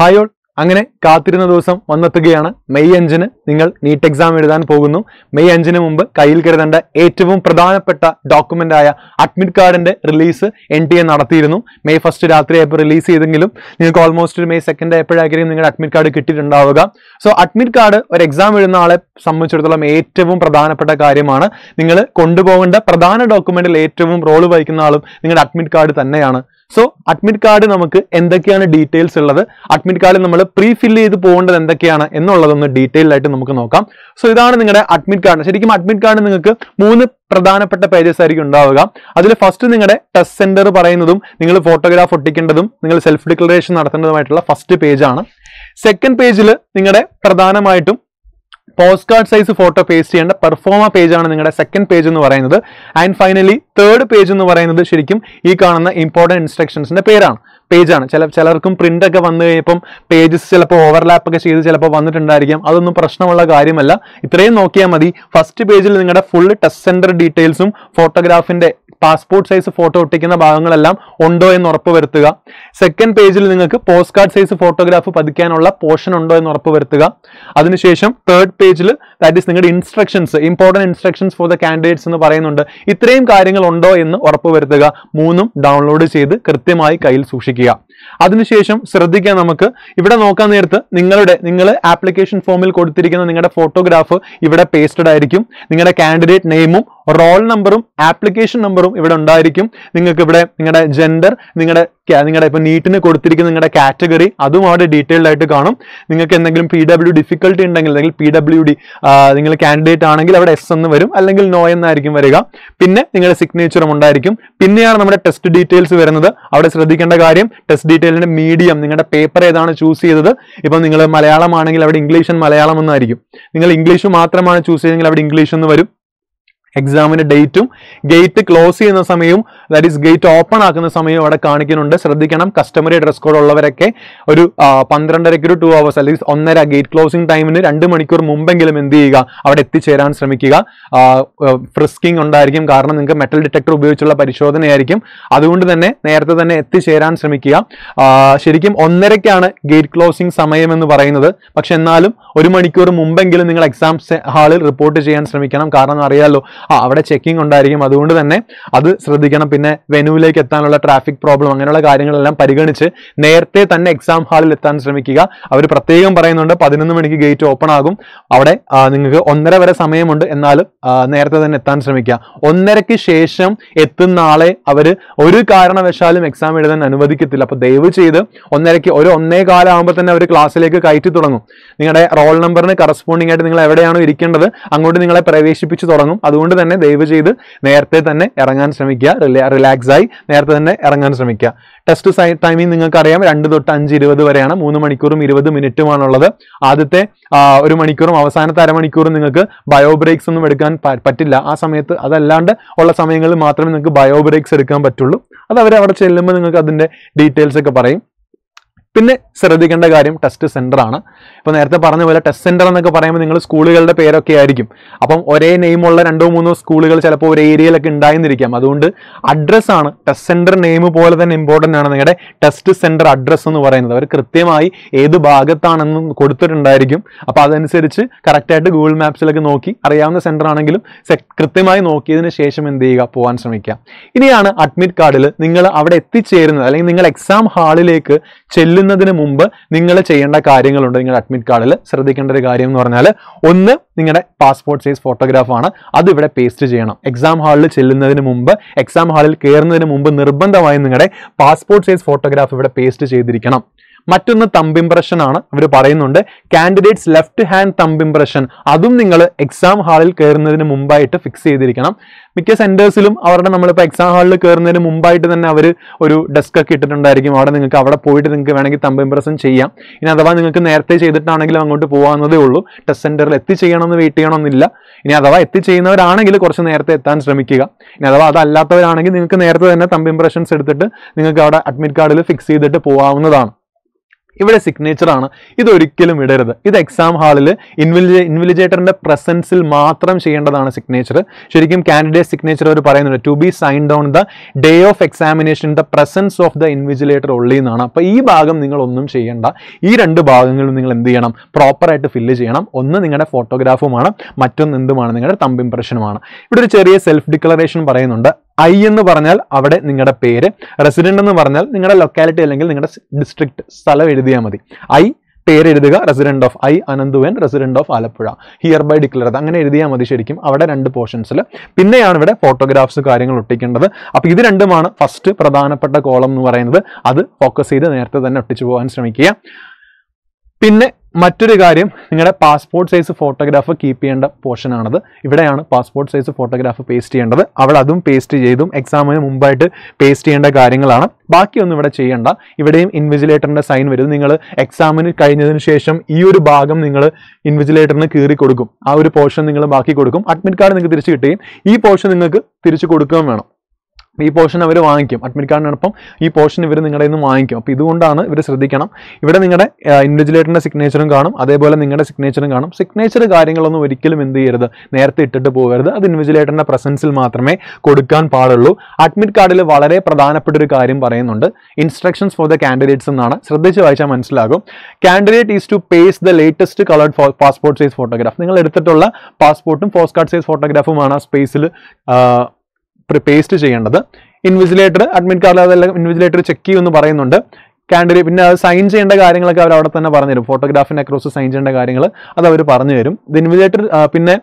hi all അങ്ങനെ കാത്തിരുന്ന ദിവസം വന്നെത്തുകയാണ് മെയ് അഞ്ചിന് നിങ്ങൾ നീറ്റ് എക്സാം എഴുതാൻ പോകുന്നു മെയ് അഞ്ചിന് മുമ്പ് കയ്യിൽ കരുതേണ്ട ഏറ്റവും പ്രധാനപ്പെട്ട ഡോക്യുമെന്റ് ആയ അഡ്മിറ്റ് കാർഡിന്റെ റിലീസ് എൻ ടി എ നടത്തിയിരുന്നു മെയ് ഫസ്റ്റ് രാത്രി ആയപ്പോൾ റിലീസ് ചെയ്തെങ്കിലും നിങ്ങൾക്ക് ഓൾമോസ്റ്റ് മെയ് സെക്കൻഡ് എപ്പോഴായിരിക്കും നിങ്ങളുടെ അഡ്മിറ്റ് കാർഡ് കിട്ടിയിട്ടുണ്ടാവുക സോ അഡ്മിറ്റ് കാർഡ് ഒരു എക്സാം എഴുതുന്ന ആളെ സംബന്ധിച്ചിടത്തോളം ഏറ്റവും പ്രധാനപ്പെട്ട കാര്യമാണ് നിങ്ങൾ കൊണ്ടുപോകേണ്ട പ്രധാന ഡോക്യുമെന്റിൽ ഏറ്റവും റോള് വഹിക്കുന്ന ആളും നിങ്ങളുടെ അഡ്മിറ്റ് കാർഡ് തന്നെയാണ് സോ അഡ്മിറ്റ് കാർഡ് നമുക്ക് എന്തൊക്കെയാണ് ഡീറ്റെയിൽസ് ഉള്ളത് അഡ്മിറ്റ് കാർഡിൽ നമ്മൾ പ്രീ ഫില്ല് ചെയ്ത് പോകേണ്ടത് എന്തൊക്കെയാണ് എന്നുള്ളതൊന്ന് ഡീറ്റെയിൽ ആയിട്ട് നമുക്ക് നോക്കാം സോ ഇതാണ് നിങ്ങളുടെ അഡ്മിറ്റ് കാർഡ് ശരിക്കും അഡ്മിറ്റ് കാർഡ് നിങ്ങൾക്ക് മൂന്ന് പ്രധാനപ്പെട്ട പേജസ് ആയിരിക്കും ഉണ്ടാവുക അതിൽ ഫസ്റ്റ് നിങ്ങളുടെ ടെസ്റ്റ് സെന്റർ പറയുന്നതും നിങ്ങൾ ഫോട്ടോഗ്രാഫ് ഒട്ടിക്കേണ്ടതും നിങ്ങൾ സെൽഫ് ഡിക്ലറേഷൻ നടത്തേണ്ടതുമായിട്ടുള്ള ഫസ്റ്റ് പേജാണ് സെക്കൻഡ് പേജിൽ നിങ്ങളുടെ പ്രധാനമായിട്ടും post card size photo paste ചെയ്യേണ്ട പെർഫോമ പേജ് ആണ് നിങ്ങളുടെ സെക്കൻഡ് പേജ് എന്ന് പറയുന്നത് ആൻഡ് ഫൈനലി തേർഡ് പേജ് എന്ന് പറയുന്നത് ശരിക്കും ഈ കാണുന്ന ഇമ്പോർട്ടൻറ്റ് ഇൻസ്ട്രക്ഷൻസിൻ്റെ പേരാണ് പേജാണ് ചില ചിലർക്കും പ്രിന്റ് ഒക്കെ വന്നു കഴിഞ്ഞപ്പം പേജസ് ചിലപ്പോൾ ഓവർലാപ്പ് ഒക്കെ ചെയ്ത് ചിലപ്പോൾ വന്നിട്ടുണ്ടായിരിക്കാം അതൊന്നും പ്രശ്നമുള്ള കാര്യമല്ല ഇത്രയും നോക്കിയാൽ മതി ഫസ്റ്റ് പേജിൽ നിങ്ങളുടെ ഫുൾ ടെസ്റ്റ് സെൻറ്റർ ഡീറ്റെയിൽസും ഫോട്ടോഗ്രാഫിൻ്റെ പാസ്പോർട്ട് സൈസ് ഫോട്ടോ ഒട്ടിക്കുന്ന ഭാഗങ്ങളെല്ലാം ഉണ്ടോ എന്ന് ഉറപ്പ് വരുത്തുക സെക്കൻഡ് പേജിൽ നിങ്ങൾക്ക് പോസ്റ്റ് കാർഡ് സൈസ് ഫോട്ടോഗ്രാഫ് പതിക്കാനുള്ള പോർഷൻ ഉണ്ടോ എന്ന് ഉറപ്പ് വരുത്തുക അതിനുശേഷം തേർഡ് പേജിൽ ദാറ്റ് ഈസ് നിങ്ങളുടെ instructions important instructions for the candidates എന്ന് പറയുന്നുണ്ട് ഇത്രയും കാര്യങ്ങൾ ഉണ്ടോ എന്ന് ഉറപ്പ് വരുത്തുക മൂന്നും ഡൗൺലോഡ് ചെയ്ത് കൃത്യമായി കയ്യിൽ സൂക്ഷിക്കുക അതിനുശേഷം ശ്രദ്ധിക്കാം നമുക്ക് ഇവിടെ നോക്കാൻ നേരത്ത് നിങ്ങളുടെ നിങ്ങൾ ആപ്ലിക്കേഷൻ ഫോമിൽ കൊടുത്തിരിക്കുന്ന നിങ്ങളുടെ ഫോട്ടോഗ്രാഫ് ഇവിടെ പേസ്റ്റഡ് ആയിരിക്കും നിങ്ങളുടെ കാൻഡിഡേറ്റ് നെയിമും റോൾ നമ്പറും ആപ്ലിക്കേഷൻ നമ്പറും ഇവിടെ ഉണ്ടായിരിക്കും നിങ്ങൾക്ക് ഇവിടെ നിങ്ങളുടെ ജെൻഡർ നിങ്ങളുടെ നിങ്ങളുടെ ഇപ്പൊ നീറ്റിന് കൊടുത്തിരിക്കുന്ന നിങ്ങളുടെ കാറ്റഗറി അതും അവിടെ ഡീറ്റെയിൽഡ് ആയിട്ട് കാണും നിങ്ങൾക്ക് എന്തെങ്കിലും പി ഡബ്ല്യു ഡിഫിക്കൽട്ടി ഉണ്ടെങ്കിൽ അല്ലെങ്കിൽ പി ഡബ്ല്യു ഡി നിങ്ങൾ കാൻഡിഡേറ്റ് ആണെങ്കിൽ അവിടെ എസ് എന്ന് വരും അല്ലെങ്കിൽ നോ എന്നായിരിക്കും വരിക പിന്നെ നിങ്ങളുടെ സിഗ്നേച്ചറും ഉണ്ടായിരിക്കും പിന്നെയാണ് നമ്മുടെ ടെസ്റ്റ് ഡീറ്റെയിൽസ് വരുന്നത് അവിടെ ശ്രദ്ധിക്കേണ്ട കാര്യം ടെസ്റ്റ് ഡീറ്റെയിലിന്റെ മീഡിയം നിങ്ങളുടെ പേപ്പർ ഏതാണ് ചൂസ് ചെയ്തത് ഇപ്പം നിങ്ങൾ മലയാളമാണെങ്കിൽ അവിടെ ഇംഗ്ലീഷ് ആൻഡ് മലയാളം എന്നായിരിക്കും നിങ്ങൾ ഇംഗ്ലീഷ് മാത്രമാണ് ചൂസ് ചെയ്തെങ്കിൽ അവിടെ ഇംഗ്ലീഷ് എന്ന് വരും എക്സാമിന്റെ ഡേറ്റും ഗേറ്റ് ക്ലോസ് ചെയ്യുന്ന സമയവും ദാറ്റ് ഈസ് ഗേറ്റ് ഓപ്പൺ ആക്കുന്ന സമയവും അവിടെ കാണിക്കുന്നുണ്ട് ശ്രദ്ധിക്കണം കസ്റ്റമറി ഡ്രസ് കോഡ് ഉള്ളവരൊക്കെ ഒരു പന്ത്രണ്ടരയ്ക്ക് ഒരു ടു അവേഴ്സ് അല്ലെങ്കിൽ ഒന്നര ഗേറ്റ് ക്ലോസിംഗ് ടൈമിന് രണ്ട് മണിക്കൂർ മുമ്പെങ്കിലും എന്ത് ചെയ്യുക അവിടെ എത്തിച്ചേരാൻ ശ്രമിക്കുക ഫ്രിസ്കിംഗ് ഉണ്ടായിരിക്കും കാരണം നിങ്ങൾക്ക് മെറ്റൽ ഡിറ്റക്ടർ ഉപയോഗിച്ചുള്ള പരിശോധനയായിരിക്കും അതുകൊണ്ട് തന്നെ നേരത്തെ തന്നെ എത്തിച്ചേരാൻ ശ്രമിക്കുക ശരിക്കും ഒന്നരയ്ക്കാണ് ഗേറ്റ് ക്ലോസിംഗ് സമയം എന്ന് പറയുന്നത് പക്ഷെ എന്നാലും ഒരു മണിക്കൂർ മുമ്പെങ്കിലും നിങ്ങൾ എക്സാം ഹാളിൽ റിപ്പോർട്ട് ചെയ്യാൻ ശ്രമിക്കണം കാരണം അറിയാമല്ലോ ആ അവിടെ ചെക്കിംഗ് ഉണ്ടായിരിക്കും അതുകൊണ്ട് തന്നെ അത് ശ്രദ്ധിക്കണം പിന്നെ വെനുവിലേക്ക് എത്താനുള്ള ട്രാഫിക് പ്രോബ്ലം അങ്ങനെയുള്ള കാര്യങ്ങളെല്ലാം പരിഗണിച്ച് നേരത്തെ തന്നെ എക്സാം ഹാളിൽ എത്താൻ ശ്രമിക്കുക അവർ പ്രത്യേകം പറയുന്നുണ്ട് പതിനൊന്ന് മണിക്ക് ഗേറ്റ് ഓപ്പൺ ആകും അവിടെ നിങ്ങൾക്ക് ഒന്നര വരെ സമയമുണ്ട് എന്നാലും നേരത്തെ തന്നെ എത്താൻ ശ്രമിക്കുക ഒന്നരയ്ക്ക് ശേഷം എത്തുന്ന ആളെ അവർ ഒരു കാരണവശാലും എക്സാം എഴുതാൻ അനുവദിക്കത്തില്ല അപ്പോൾ ദയവ് ചെയ്ത് ഒന്നരയ്ക്ക് ഒരു ഒന്നേ കാലാകുമ്പോൾ തന്നെ അവർ ക്ലാസ്സിലേക്ക് കയറ്റി തുടങ്ങും നിങ്ങളുടെ റോൾ നമ്പറിന് കറസ്പോണ്ടിങ് ആയിട്ട് നിങ്ങൾ എവിടെയാണോ ഇരിക്കേണ്ടത് അങ്ങോട്ട് നിങ്ങളെ പ്രവേശിപ്പിച്ച് തുടങ്ങും അതുകൊണ്ട് അതുകൊണ്ട് തന്നെ ദയവ് ചെയ്ത് നേരത്തെ തന്നെ ഇറങ്ങാൻ ശ്രമിക്കുക റിലാക്സ് ആയി നേരത്തെ തന്നെ ഇറങ്ങാൻ ശ്രമിക്കുക ടെസ്റ്റ് ടൈമിംഗ് നിങ്ങൾക്കറിയാം രണ്ട് തൊട്ട് അഞ്ച് ഇരുപത് വരെയാണ് മൂന്ന് മണിക്കൂറും ഇരുപത് മിനിറ്റുമാണുള്ളത് ആദ്യത്തെ ഒരു മണിക്കൂറും അവസാനത്തെ അരമണിക്കൂറും നിങ്ങൾക്ക് ബയോ ബ്രേക്സ് ഒന്നും എടുക്കാൻ പറ്റില്ല ആ സമയത്ത് അതല്ലാണ്ട് ഉള്ള സമയങ്ങളിൽ മാത്രമേ നിങ്ങൾക്ക് ബയോ ബ്രേക്സ് എടുക്കാൻ പറ്റുള്ളൂ അത് അവർ അവിടെ ചെല്ലുമ്പോൾ നിങ്ങൾക്ക് അതിൻ്റെ ഡീറ്റെയിൽസ് ഒക്കെ പറയും പിന്നെ ശ്രദ്ധിക്കേണ്ട കാര്യം ടെസ്റ്റ് സെൻ്റർ ആണ് ഇപ്പോൾ നേരത്തെ പറഞ്ഞ പോലെ ടെസ്റ്റ് സെൻ്റർ എന്നൊക്കെ പറയുമ്പോൾ നിങ്ങൾ സ്കൂളുകളുടെ പേരൊക്കെ ആയിരിക്കും അപ്പം ഒരേ നെയിമുള്ള രണ്ടോ മൂന്നോ സ്കൂളുകൾ ചിലപ്പോൾ ഒരു ഏരിയയിലൊക്കെ ഉണ്ടായിരുന്നിരിക്കാം അതുകൊണ്ട് അഡ്രസ്സാണ് ടെസ്റ്റ് സെൻ്റർ നെയിം പോലെ തന്നെ ഇമ്പോർട്ടൻ്റ് ആണ് നിങ്ങളുടെ ടെസ്റ്റ് സെൻ്റർ അഡ്രസ്സ് എന്ന് പറയുന്നത് അവർ കൃത്യമായി ഏത് ഭാഗത്താണെന്ന് കൊടുത്തിട്ടുണ്ടായിരിക്കും അപ്പോൾ അതനുസരിച്ച് കറക്റ്റായിട്ട് ഗൂഗിൾ മാപ്സിലൊക്കെ നോക്കി അറിയാവുന്ന സെൻ്റർ ആണെങ്കിലും കൃത്യമായി നോക്കിയതിന് ശേഷം എന്ത് ചെയ്യുക പോകാൻ ശ്രമിക്കുക ഇനിയാണ് അഡ്മിറ്റ് കാർഡിൽ നിങ്ങൾ അവിടെ എത്തിച്ചേരുന്നത് അല്ലെങ്കിൽ നിങ്ങൾ എക്സാം ഹാളിലേക്ക് ചെല്ലുന്ന ചെല്ലുന്നതിന് മുമ്പ് നിങ്ങൾ ചെയ്യേണ്ട കാര്യങ്ങളുണ്ട് നിങ്ങളുടെ അഡ്മിറ്റ് കാർഡിൽ ശ്രദ്ധിക്കേണ്ട ഒരു കാര്യം എന്ന് പറഞ്ഞാൽ ഒന്ന് നിങ്ങളുടെ പാസ്പോർട്ട് സൈസ് ഫോട്ടോഗ്രാഫാണ് അത് ഇവിടെ പേസ്റ്റ് ചെയ്യണം എക്സാം ഹാളിൽ ചെല്ലുന്നതിന് മുമ്പ് എക്സാം ഹാളിൽ കയറുന്നതിന് മുമ്പ് നിർബന്ധമായും നിങ്ങളുടെ പാസ്പോർട്ട് സൈസ് ഫോട്ടോഗ്രാഫ് ഇവിടെ പേസ്റ്റ് ചെയ്തിരിക്കണം മറ്റൊന്ന് തമ്പ് ഇംപ്രഷൻ ആണ് അവർ പറയുന്നുണ്ട് candidates left hand thumb impression അതും നിങ്ങൾ എക്സാം ഹാളിൽ കയറുന്നതിന് മുമ്പായിട്ട് ഫിക്സ് ചെയ്തിരിക്കണം മിക്ക സെന്റേഴ്സിലും അവരുടെ നമ്മളിപ്പോൾ എക്സാം ഹാളിൽ കയറുന്നതിന് മുമ്പായിട്ട് തന്നെ അവർ ഒരു ഡെസ്ക് ഒക്കെ ഇട്ടിട്ടുണ്ടായിരിക്കും അവിടെ നിങ്ങൾക്ക് അവിടെ പോയിട്ട് നിങ്ങൾക്ക് വേണമെങ്കിൽ തമ്പ് ഇംപ്രഷൻ ചെയ്യാം ഇനി അഥവാ നിങ്ങൾക്ക് നേരത്തെ ചെയ്തിട്ടാണെങ്കിലും അങ്ങോട്ട് പോകാവുന്നതേ ഉള്ളൂ ടെസ്റ്റ് സെന്ററിൽ എത്തിച്ചെയ്യണമെന്ന് വെയിറ്റ് ചെയ്യണമെന്നില്ല ഇനി അഥവാ എത്തിച്ചെയ്യുന്നവരാണെങ്കിൽ കുറച്ച് നേരത്തെ എത്താൻ ശ്രമിക്കുക ഇനി അഥവാ അതല്ലാത്തവരാണെങ്കിൽ നിങ്ങൾക്ക് നേരത്തെ തന്നെ തമ്പ് ഇംപ്രഷൻസ് എടുത്തിട്ട് നിങ്ങൾക്ക് അവിടെ അഡ്മിറ്റ് കാർഡിൽ ഫിക്സ് ചെയ്തിട്ട് പോകാവുന്നതാണ് ഇവിടെ സിഗ്നേച്ചർ ആണ് ഇതൊരിക്കലും ഇടരുത് ഇത് എക്സാം ഹാളിൽ ഇൻവിലിജ ഇൻവിലിജേറ്ററിൻ്റെ പ്രസൻസിൽ മാത്രം ചെയ്യേണ്ടതാണ് സിഗ്നേച്ചർ ശരിക്കും കാൻഡിഡേറ്റ് സിഗ്നേച്ചർ അവർ പറയുന്നുണ്ട് to be signed on the day of examination the presence of the invigilator ഉള്ളി എന്നാണ് അപ്പോൾ ഈ ഭാഗം നിങ്ങളൊന്നും ചെയ്യേണ്ട ഈ രണ്ട് ഭാഗങ്ങളും നിങ്ങൾ എന്ത് ചെയ്യണം പ്രോപ്പറായിട്ട് ഫില്ല് ചെയ്യണം ഒന്ന് നിങ്ങളുടെ ഫോട്ടോഗ്രാഫുമാണ് മറ്റൊന്ന് എന്തുമാണ് നിങ്ങളുടെ തമ്പ് ഇംപ്രഷനുമാണ് ഇവിടെ ഒരു ചെറിയ സെൽഫ് ഡിക്ലറേഷൻ പറയുന്നുണ്ട് ഐ എന്ന് പറഞ്ഞാൽ അവിടെ നിങ്ങളുടെ പേര് റെസിഡന്റ് എന്ന് പറഞ്ഞാൽ നിങ്ങളുടെ ലൊക്കാലിറ്റി അല്ലെങ്കിൽ നിങ്ങളുടെ ഡിസ്ട്രിക്ട് സ്ഥലം എഴുതിയാൽ മതി ഐ പേര് എഴുതുക റെസിഡന്റ് ഓഫ് ഐ അനന്തുവൻ resident of Alappuzha hereby declare അങ്ങനെ എഴുതിയാൽ മതി ശരിക്കും അവിടെ രണ്ട് പോർഷൻസിൽ പിന്നെയാണ് ഇവിടെ ഫോട്ടോഗ്രാഫ്സ് കാര്യങ്ങൾ ഒട്ടിക്കേണ്ടത് അപ്പോൾ ഇത് രണ്ടുമാണ് ഫസ്റ്റ് പ്രധാനപ്പെട്ട കോളം എന്ന് പറയുന്നത് അത് ഫോക്കസ് ചെയ്ത് നേരത്തെ തന്നെ ഒട്ടിച്ചു പോകാൻ ശ്രമിക്കുക പിന്നെ മറ്റൊരു കാര്യം നിങ്ങളുടെ പാസ്പോർട്ട് സൈസ് ഫോട്ടോഗ്രാഫ് കീപ്പ് ചെയ്യേണ്ട പോർഷനാണത് ഇവിടെയാണ് പാസ്പോർട്ട് സൈസ് ഫോട്ടോഗ്രാഫ് പേസ്റ്റ് ചെയ്യേണ്ടത് അവിടെ അതും പേസ്റ്റ് ചെയ്തും എക്സാമിന് മുമ്പായിട്ട് പേസ്റ്റ് ചെയ്യേണ്ട കാര്യങ്ങളാണ് ബാക്കിയൊന്നും ഇവിടെ ചെയ്യേണ്ട ഇവിടെയും ഇൻവിജിലേറ്ററിൻ്റെ സൈൻ വരും നിങ്ങൾ എക്സാമിന് കഴിഞ്ഞതിന് ശേഷം ഈ ഒരു ഭാഗം നിങ്ങൾ ഇൻവിജിലേറ്ററിന് കീറി കൊടുക്കും ആ ഒരു പോർഷൻ നിങ്ങൾ ബാക്കി കൊടുക്കും അഡ്മിറ്റ് കാർഡ് നിങ്ങൾക്ക് തിരിച്ചു കിട്ടുകയും ഈ പോർഷൻ നിങ്ങൾക്ക് തിരിച്ചു കൊടുക്കുകയും വേണം ഈ പോർഷൻ അവർ വാങ്ങിക്കും അഡ്മിറ്റ് കാർഡിനോടൊപ്പം ഈ പോർഷൻ ഇവർ നിങ്ങളുടെ നിന്ന് വാങ്ങിക്കും അപ്പോൾ ഇതുകൊണ്ടാണ് ഇവർ ശ്രദ്ധിക്കണം ഇവിടെ നിങ്ങളുടെ ഇൻഡിവിജ്വലേറ്ററിൻ്റെ സിഗ്നേച്ചറും കാണും അതേപോലെ നിങ്ങളുടെ സിഗ്നേച്ചറും കാണും സിഗ്നേച്ചർ കാര്യങ്ങളൊന്നും ഒരിക്കലും എന്ത് ചെയ്യരുത് നേരത്തെ ഇട്ടിട്ട് പോകരുത് അത് ഇൻവിജിലേറ്ററിൻ്റെ പ്രസൻസിൽ മാത്രമേ കൊടുക്കാൻ പാടുള്ളൂ അഡ്മിറ്റ് കാർഡിൽ വളരെ പ്രധാനപ്പെട്ട ഒരു കാര്യം പറയുന്നുണ്ട് ഇൻസ്ട്രക്ഷൻസ് ഫോർ ദ കാൻഡിഡേറ്റ്സ് എന്നാണ് ശ്രദ്ധിച്ച് വായിച്ചാൽ മനസ്സിലാകും candidate is to paste the latest coloured passport size photograph നിങ്ങൾ എടുത്തിട്ടുള്ള പാസ്പോർട്ടും പോസ്റ്റ് കാർഡ് സൈസ് ഫോട്ടോഗ്രാഫുമാണ് ആ സ്പേസിൽ പേസ്റ്റ് ചെയ്യേണ്ടത് ഇൻവിജിലേറ്റർ അഡ്മിറ്റ് കാർഡിൽ അതെല്ലാം ഇൻവിജിലേറ്റർ ചെക്ക് ചെയ്യുമെന്ന് പറയുന്നുണ്ട് കാൻഡിഡേറ്റ് പിന്നെ അത് സൈൻ ചെയ്യേണ്ട കാര്യങ്ങളൊക്കെ അവർ അവിടെ തന്നെ പറഞ്ഞുതരും ഫോട്ടോഗ്രാഫിനെ അക്രോസ് സൈൻ ചെയ്യേണ്ട കാര്യങ്ങൾ അത് അവർ പറഞ്ഞു തരും ഇൻവിജിലേറ്റർ പിന്നെ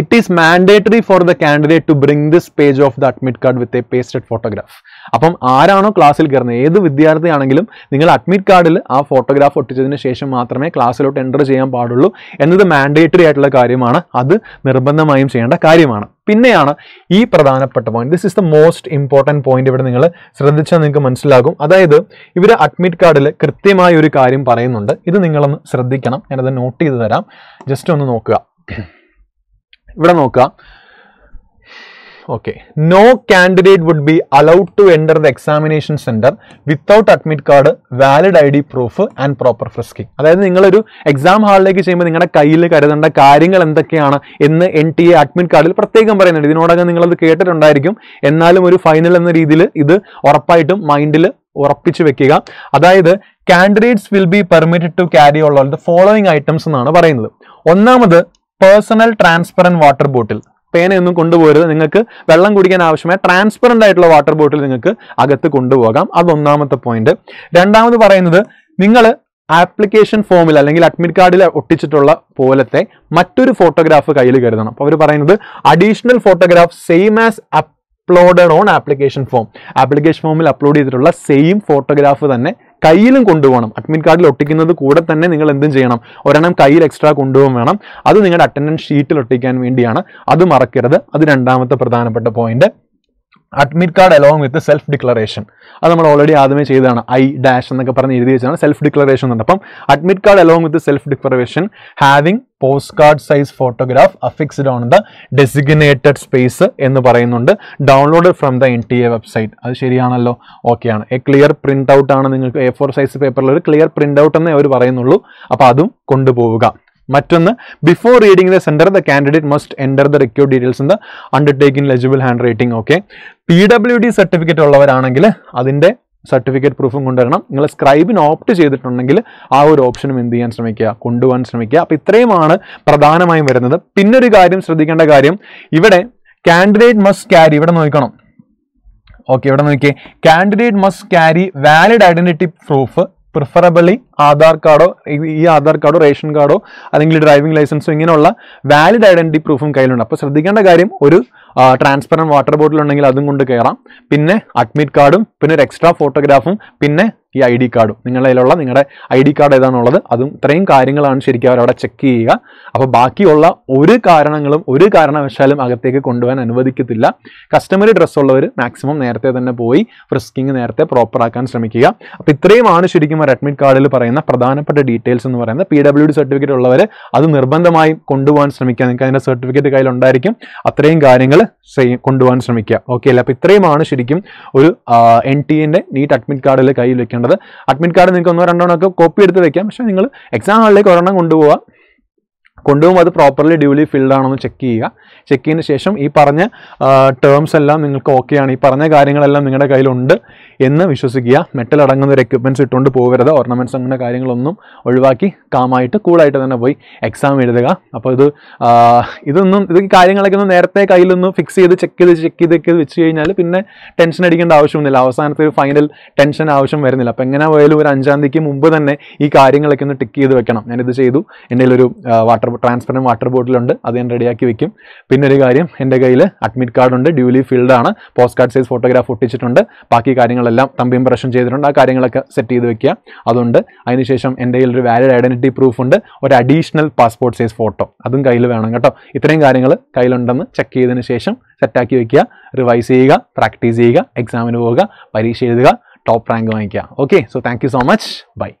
it is mandatory for the candidate to bring this page of the admit card with a pasted photograph അപ്പം ആരാണോ ക്ലാസ്സിൽ കയറുന്നത് ഏത് വിദ്യാർത്ഥിയാണെങ്കിലും നിങ്ങൾ അഡ്മിറ്റ് കാർഡിൽ ആ ഫോട്ടോഗ്രാഫ് ഒട്ടിച്ചതിന് ശേഷം മാത്രമേ ക്ലാസ്സിലോട്ട് എൻ്റർ ചെയ്യാൻ പാടുള്ളൂ എന്നത് മാൻഡേറ്ററി ആയിട്ടുള്ള കാര്യമാണ് അത് നിർബന്ധമായും ചെയ്യേണ്ട കാര്യമാണ് പിന്നെയാണ് ഈ പ്രധാനപ്പെട്ട point this is the most important point ഇവിടെ നിങ്ങൾ ശ്രദ്ധിച്ചാൽ നിങ്ങൾക്ക് മനസ്സിലാകും അതായത് ഇവർ അഡ്മിറ്റ് കാർഡിൽ കൃത്യമായ ഒരു കാര്യം പറയുന്നുണ്ട് ഇത് നിങ്ങളൊന്ന് ശ്രദ്ധിക്കണം ഞാനത് നോട്ട് ചെയ്ത് തരാം ജസ്റ്റ് ഒന്ന് നോക്കുക ഇവിടെ നോക്കാം okay no candidate would be allowed to enter the examination centre without admit card valid I D proof and proper frisking അതായത് നിങ്ങളൊരു എക്സാം ഹാളിലേക്ക് ചെയ്യുമ്പോൾ നിങ്ങളുടെ കയ്യിൽ കരുതേണ്ട കാര്യങ്ങൾ എന്തൊക്കെയാണ് എന്ന് എൻ ടി എ അഡ്മിറ്റ് കാർഡിൽ പ്രത്യേകം പറയുന്നുണ്ട് ഇതിനോടകം നിങ്ങളത് കേട്ടിട്ടുണ്ടായിരിക്കും എന്നാലും ഒരു ഫൈനൽ എന്ന രീതിയിൽ ഇത് ഉറപ്പായിട്ടും മൈൻഡിൽ ഉറപ്പിച്ചു വെക്കുക അതായത് candidates will be permitted to carry all all the following items എന്നാണ് പറയുന്നത് ഒന്നാമത് പേഴ്സണൽ ട്രാൻസ്പെറൻറ്റ് വാട്ടർ ബോട്ടിൽ പേനയൊന്നും കൊണ്ടുപോകരുത് നിങ്ങൾക്ക് വെള്ളം കുടിക്കാൻ ആവശ്യമായ ട്രാൻസ്പെറൻ്റ് ആയിട്ടുള്ള വാട്ടർ ബോട്ടിൽ നിങ്ങൾക്ക് അകത്ത് കൊണ്ടുപോകാം അതൊന്നാമത്തെ പോയിന്റ് രണ്ടാമത് പറയുന്നത് നിങ്ങൾ ആപ്ലിക്കേഷൻ ഫോമിൽ അല്ലെങ്കിൽ അഡ്മിറ്റ് കാർഡിൽ ഒട്ടിച്ചിട്ടുള്ള പോലത്തെ മറ്റൊരു ഫോട്ടോഗ്രാഫ് കയ്യിൽ കരുതണം അപ്പോൾ അവർ പറയുന്നത് additional photograph same as uploaded on application form application ഫോമിൽ അപ്ലോഡ് ചെയ്തിട്ടുള്ള സെയിം ഫോട്ടോഗ്രാഫ് തന്നെ കയ്യിലും കൊണ്ടുപോകണം അഡ്മിറ്റ് കാർഡിൽ ഒട്ടിക്കുന്നത് കൂടെ തന്നെ നിങ്ങൾ എന്തും ചെയ്യണം ഒരെണ്ണം കയ്യിൽ എക്സ്ട്രാ കൊണ്ടുപോകും വേണം അത് നിങ്ങളുടെ അറ്റൻഡൻസ് ഷീറ്റിൽ ഒട്ടിക്കാൻ വേണ്ടിയാണ് അത് മറക്കരുത് അത് രണ്ടാമത്തെ പ്രധാനപ്പെട്ട point admit card along with self declaration അത് നമ്മൾ ഓൾറെഡി ആദ്യമേ ചെയ്തതാണ് ഐ ഡാഷ് എന്നൊക്കെ പറഞ്ഞ് എഴുതി വെച്ചാണ് സെൽഫ് ഡിക്ലറേഷൻ എന്നുണ്ട് അപ്പം admit card along with self declaration having post card size photograph affixed on the designated space എന്ന് പറയുന്നുണ്ട് download from the N T A website അത് ശരിയാണല്ലോ ഓക്കെയാണ് എ ക്ലിയർ പ്രിൻ്റ് ഔട്ട് ആണ് നിങ്ങൾക്ക് എ ഫോർ സൈസ് പേപ്പറിൽ ഒരു ക്ലിയർ പ്രിൻ്റ് ഔട്ട് എന്നേ അവർ പറയുന്നുള്ളൂ അപ്പോൾ അതും കൊണ്ടുപോവുക മറ്റൊന്ന് before reading the centre the candidate must enter the require details in the undertaking legible handwriting okay P W D certificate ഉള്ളവരാണെങ്കിൽ അതിൻ്റെ സർട്ടിഫിക്കറ്റ് പ്രൂഫും കൊണ്ടുവരണം നിങ്ങൾ സ്ക്രൈബിന് ഓപ്റ്റ് ചെയ്തിട്ടുണ്ടെങ്കിൽ ആ ഒരു ഓപ്ഷനും എന്ത് ചെയ്യാൻ ശ്രമിക്കുക കൊണ്ടുപോകാൻ ശ്രമിക്കുക അപ്പോൾ ഇത്രയുമാണ് പ്രധാനമായും വരുന്നത് പിന്നെ ഒരു കാര്യം ശ്രദ്ധിക്കേണ്ട കാര്യം ഇവിടെ കാൻഡിഡേറ്റ് മസ്റ്റ് ക്യാരി ഇവിടെ നോക്കണം ഓക്കെ ഇവിടെ നോക്കിയേ candidate must carry valid identity proof preferably Aadhaar കാർഡോ ഈ ആധാർ കാർഡോ റേഷൻ കാർഡോ അല്ലെങ്കിൽ ഡ്രൈവിംഗ് ലൈസൻസോ ഇങ്ങനെയുള്ള വാലിഡ് ഐഡൻറ്റി പ്രൂഫും കയ്യിലുണ്ട് അപ്പോൾ ശ്രദ്ധിക്കേണ്ട കാര്യം ഒരു ട്രാൻസ്പെറൻറ്റ് വാട്ടർ ബോട്ടിൽ ഉണ്ടെങ്കിൽ അതും കൊണ്ട് കയറാം പിന്നെ അഡ്മിറ്റ് കാർഡും പിന്നെ ഒരു എക്സ്ട്രാ ഫോട്ടോഗ്രാഫും പിന്നെ ഈ ഐ ഡി കാർഡും നിങ്ങളതിലുള്ള നിങ്ങളുടെ ഐ ഡി കാർഡ് ഏതാണുള്ളത് അതും ഇത്രയും കാര്യങ്ങളാണ് ശരിക്കും അവരവിടെ ചെക്ക് ചെയ്യുക അപ്പോൾ ബാക്കിയുള്ള ഒരു കാരണങ്ങളും ഒരു കാരണവശാലും അകത്തേക്ക് കൊണ്ടുപോകാൻ അനുവദിക്കത്തില്ല കസ്റ്റമർ ഡ്രസ്സുള്ളവർ ഉള്ളവർ മാക്സിമം നേരത്തെ തന്നെ പോയി ഫ്രിസ്കിങ് നേരത്തെ പ്രോപ്പറാക്കാൻ ശ്രമിക്കുക അപ്പോൾ ഇത്രയുമാണ് ശരിക്കും ഒരു അഡ്മിറ്റ് കാർഡിൽ പറയുന്ന പ്രധാനപ്പെട്ട ഡീറ്റെയിൽസ് എന്ന് പറയുന്നത് പി ഡബ്ല്യു ഡി സർട്ടിഫിക്കറ്റ് ഉള്ളവർ അത് നിർബന്ധമായും കൊണ്ടുപോകാൻ ശ്രമിക്കുക നിങ്ങൾക്ക് അതിൻ്റെ സർട്ടിഫിക്കറ്റ് കയ്യിലുണ്ടായിരിക്കും അത്രയും കാര്യങ്ങൾ സെയിം കൊണ്ടുപോകാൻ ശ്രമിക്കുക ഓക്കെ അല്ല അപ്പോൾ ഇത്രയുമാണ് ശരിക്കും ഒരു എൻ ടി എൻ്റെ നീറ്റ് അഡ്മിറ്റ് കാർഡിൽ കയ്യിൽ വെക്കേണ്ടത് അഡ്മിറ്റ് കാർഡ് നിങ്ങൾക്ക് ഒന്നോ രണ്ടോ ഒക്കെ കോപ്പി എടുത്ത് വെക്കാം പക്ഷേ നിങ്ങൾ എക്സാം ഹാളിലേക്ക് ഒരെണ്ണം കൊണ്ടുപോകാം കൊണ്ടുപോകും അത് പ്രോപ്പർലി ഡ്യൂലി ഫിൽഡ് ആണെന്ന് ചെക്ക് ചെയ്യുക ചെക്ക് ചെയ്തതിന് ശേഷം ഈ പറഞ്ഞ ടേംസ് എല്ലാം നിങ്ങൾക്ക് ഓക്കെയാണ് ഈ പറഞ്ഞ കാര്യങ്ങളെല്ലാം നിങ്ങളുടെ കയ്യിലുണ്ട് എന്ന് വിശ്വസിക്കുക മെറ്റൽ അടങ്ങുന്ന ഒരു എക്യുപ്മെൻറ്റ്സ് ഇട്ടുകൊണ്ട് പോകരുത് ഓർണമെൻറ്റ്സ് അങ്ങനെ കാര്യങ്ങളൊന്നും ഒഴിവാക്കി കാമായിട്ട് കൂളായിട്ട് തന്നെ പോയി എക്സാം എഴുതുക അപ്പോൾ ഇത് ഇതൊന്നും ഇത് കാര്യങ്ങളൊക്കെ ഒന്ന് നേരത്തെ കയ്യിലൊന്ന് ഫിക്സ് ചെയ്ത് ചെക്ക് ചെയ്ത് ചെക്ക് ചെയ്ത് ചെക്ക് ചെയ്ത് വെച്ച് കഴിഞ്ഞാൽ പിന്നെ ടെൻഷൻ അടിക്കേണ്ട ആവശ്യമൊന്നുമില്ല അവസാനത്തെ ഒരു ഫൈനൽ ടെൻഷൻ ആവശ്യം വരുന്നില്ല അപ്പോൾ എങ്ങനെ പോയാലും ഒരു അഞ്ചാം തീയതിക്ക് മുമ്പ് തന്നെ ഈ കാര്യങ്ങളൊക്കെ ഒന്ന് ടിക്ക് ചെയ്ത് വെക്കണം ഞാനിത് ചെയ്തു എൻ്റെ ഒരു വാട്ടർ ട്രാൻസ്പെറൻറ്റ് വാട്ടർ ബോട്ടിലുണ്ട് അത് ഞാൻ റെഡിയാക്കി വെക്കും പിന്നെ ഒരു കാര്യം എൻ്റെ കയ്യിൽ അഡ്മിറ്റ് കാർഡ് ഉണ്ട് ഡ്യൂലി ഫീൽഡ് ആണ് പോസ്റ്റ് കാർഡ് സൈസ് ഫോട്ടോഗ്രാഫ് ഒട്ടിച്ചിട്ടുണ്ട് ബാക്കി കാര്യങ്ങളെല്ലാം തമ്പി ഇംപ്രഷൻ ചെയ്തിട്ടുണ്ട് ആ കാര്യങ്ങളൊക്കെ സെറ്റ് ചെയ്ത് വെക്കുക അതുണ്ട് അതിനുശേഷം എൻ്റെ കയ്യിൽ ഒരു വാലിഡ് ഐഡൻറ്റിറ്റി പ്രൂഫ് ഉണ്ട് ഒരു അഡീഷണൽ പാസ്പോർട്ട് സൈസ് ഫോട്ടോ അതും കയ്യിൽ വേണം കേട്ടോ ഇത്രയും കാര്യങ്ങൾ കയ്യിലുണ്ടെന്ന് ചെക്ക് ചെയ്തതിന് ശേഷം സെറ്റാക്കി വെക്കുക റിവൈസ് ചെയ്യുക പ്രാക്ടീസ് ചെയ്യുക എക്സാമിന് പോവുക പരീക്ഷ എഴുതുക ടോപ്പ് റാങ്ക് വാങ്ങിക്കുക okay so thank so much by